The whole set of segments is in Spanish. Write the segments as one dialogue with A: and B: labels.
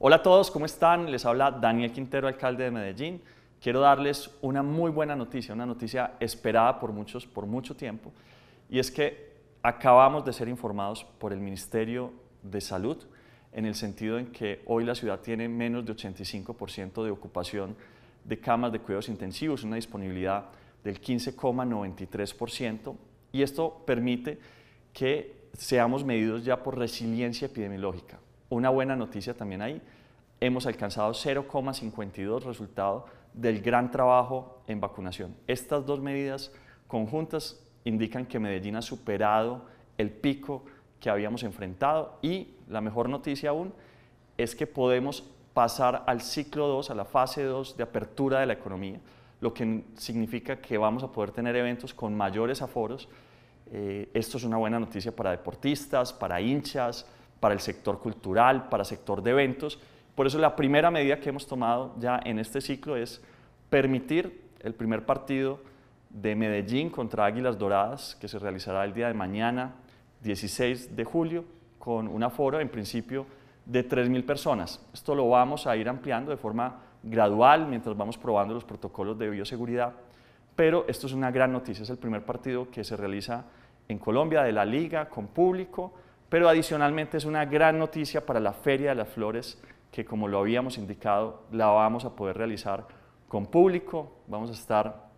A: Hola a todos, ¿cómo están? Les habla Daniel Quintero, alcalde de Medellín. Quiero darles una muy buena noticia, una noticia esperada por muchos por mucho tiempo, y es que acabamos de ser informados por el Ministerio de Salud en el sentido en que hoy la ciudad tiene menos de 85% de ocupación de camas de cuidados intensivos, una disponibilidad del 15,93%, y esto permite que seamos medidos ya por resiliencia epidemiológica. Una buena noticia también ahí, hemos alcanzado 0,52 resultado del gran trabajo en vacunación. Estas dos medidas conjuntas indican que Medellín ha superado el pico que habíamos enfrentado y la mejor noticia aún es que podemos pasar al ciclo 2, a la fase 2 de apertura de la economía, lo que significa que vamos a poder tener eventos con mayores aforos. Eh, esto es una buena noticia para deportistas, para hinchas, para el sector cultural, para el sector de eventos. Por eso la primera medida que hemos tomado ya en este ciclo es permitir el primer partido de Medellín contra Águilas Doradas, que se realizará el día de mañana, 16 de julio, con una aforo en principio de 3.000 personas. Esto lo vamos a ir ampliando de forma gradual mientras vamos probando los protocolos de bioseguridad, pero esto es una gran noticia, es el primer partido que se realiza en Colombia de la liga con público pero adicionalmente es una gran noticia para la Feria de las Flores, que como lo habíamos indicado, la vamos a poder realizar con público. Vamos a estar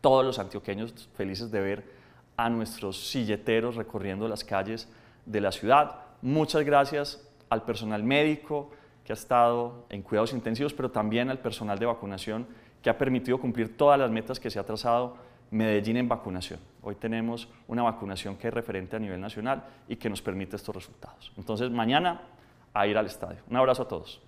A: todos los antioqueños felices de ver a nuestros silleteros recorriendo las calles de la ciudad. Muchas gracias al personal médico que ha estado en cuidados intensivos, pero también al personal de vacunación que ha permitido cumplir todas las metas que se ha trazado Medellín en vacunación. Hoy tenemos una vacunación que es referente a nivel nacional y que nos permite estos resultados. Entonces, mañana a ir al estadio. Un abrazo a todos.